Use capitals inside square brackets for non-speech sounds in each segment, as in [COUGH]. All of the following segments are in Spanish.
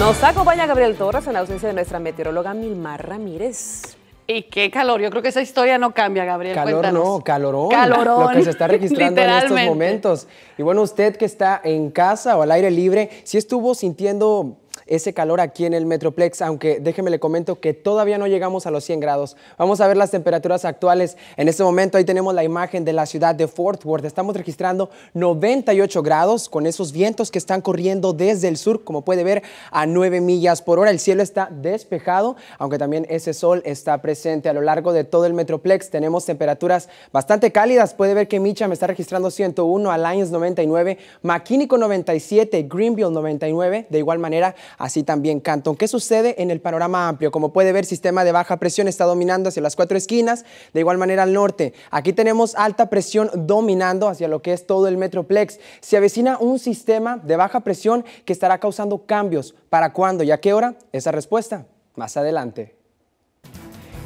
Nos acompaña Gabriel Torres en ausencia de nuestra meteoróloga Milmar Ramírez. Y qué calor, yo creo que esa historia no cambia, Gabriel. Calor no, calorón, calorón. Lo que se está registrando en estos momentos. Y bueno, usted que está en casa o al aire libre, si ¿sí estuvo sintiendo ese calor aquí en el Metroplex, aunque déjeme le comento que todavía no llegamos a los 100 grados. Vamos a ver las temperaturas actuales. En este momento ahí tenemos la imagen de la ciudad de Fort Worth. Estamos registrando 98 grados con esos vientos que están corriendo desde el sur, como puede ver, a 9 millas por hora. El cielo está despejado, aunque también ese sol está presente a lo largo de todo el Metroplex. Tenemos temperaturas bastante cálidas. Puede ver que Micham está registrando 101, Alliance 99, McKinney 97, Greenville 99. De igual manera, así también Canton. ¿Qué sucede en el panorama amplio? Como puede ver, sistema de baja presión está dominando hacia las cuatro esquinas, de igual manera al norte. Aquí tenemos alta presión dominando hacia lo que es todo el Metroplex. Se avecina un sistema de baja presión que estará causando cambios. ¿Para cuándo y a qué hora? Esa respuesta más adelante.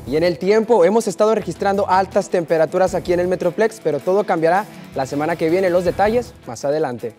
Y en el tiempo hemos estado registrando altas temperaturas aquí en el Metroplex, pero todo cambiará la semana que viene. Los detalles más adelante.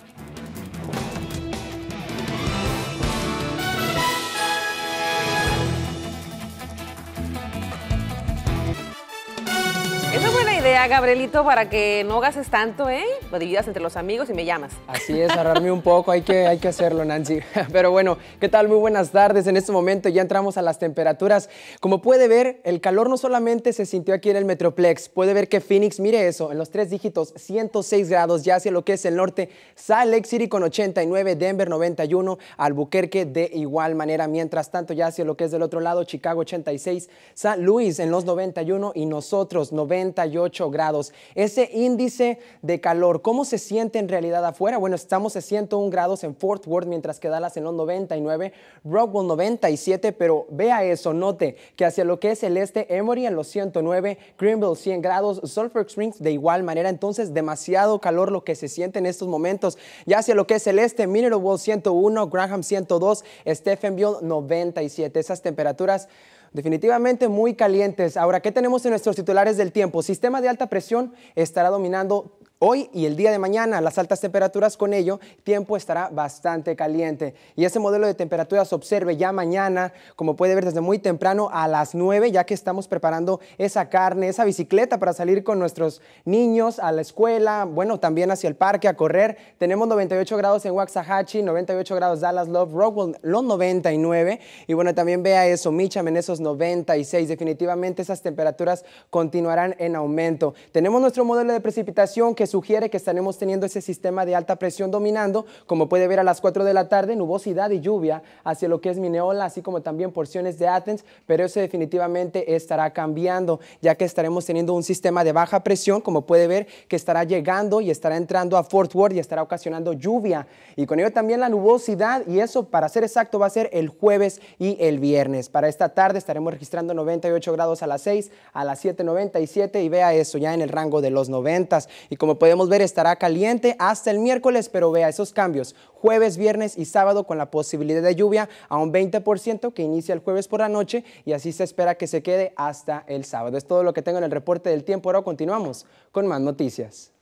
Esa es buena idea, Gabrielito, para que no gases tanto, ¿eh? Lo dividas entre los amigos y me llamas. Así es, ahorrarme un poco, hay que, hay que hacerlo, Nancy. [LAUGHS] Pero bueno, ¿qué tal? Muy buenas tardes. En este momento ya entramos a las temperaturas. Como puede ver, el calor no solamente se sintió aquí en el Metroplex, puede ver que Phoenix, mire eso, en los tres dígitos, 106 grados, ya hacia lo que es el norte, Salt Lake City con 89, Denver 91, Albuquerque de igual manera. Mientras tanto, ya hacia lo que es del otro lado, Chicago 86, San Luis en los 91 y nosotros 90. 98 grados. Ese índice de calor, ¿cómo se siente en realidad afuera? Bueno, estamos a 101 grados en Fort Worth, mientras que Dallas en los 99, Rockwell 97, pero vea eso, note que hacia lo que es el este, Emory en los 109, Greenville 100 grados, Sulphur Springs de igual manera, entonces demasiado calor lo que se siente en estos momentos. Ya hacia lo que es el este, Mineral World 101, Graham 102, Stephenville 97. Esas temperaturas Definitivamente muy calientes. Ahora, ¿qué tenemos en nuestros titulares del tiempo? Sistema de alta presión estará dominando Hoy y el día de mañana las altas temperaturas con ello, tiempo estará bastante caliente. Y ese modelo de temperaturas observe ya mañana, como puede ver desde muy temprano a las 9, ya que estamos preparando esa carne, esa bicicleta para salir con nuestros niños a la escuela, bueno, también hacia el parque a correr. Tenemos 98 grados en Waxahachie, 98 grados Dallas Love, Rockwell los 99 y bueno, también vea eso, Micham en esos 96. Definitivamente esas temperaturas continuarán en aumento. Tenemos nuestro modelo de precipitación que es sugiere que estaremos teniendo ese sistema de alta presión dominando, como puede ver a las 4 de la tarde, nubosidad y lluvia hacia lo que es Mineola, así como también porciones de Athens, pero eso definitivamente estará cambiando, ya que estaremos teniendo un sistema de baja presión, como puede ver, que estará llegando y estará entrando a Fort Worth y estará ocasionando lluvia. Y con ello también la nubosidad, y eso para ser exacto va a ser el jueves y el viernes. Para esta tarde estaremos registrando 98 grados a las 6, a las 97 y vea eso, ya en el rango de los 90. Y como podemos ver, estará caliente hasta el miércoles, pero vea esos cambios. Jueves, viernes y sábado con la posibilidad de lluvia a un 20% que inicia el jueves por la noche y así se espera que se quede hasta el sábado. Es todo lo que tengo en el reporte del tiempo. Ahora continuamos con más noticias.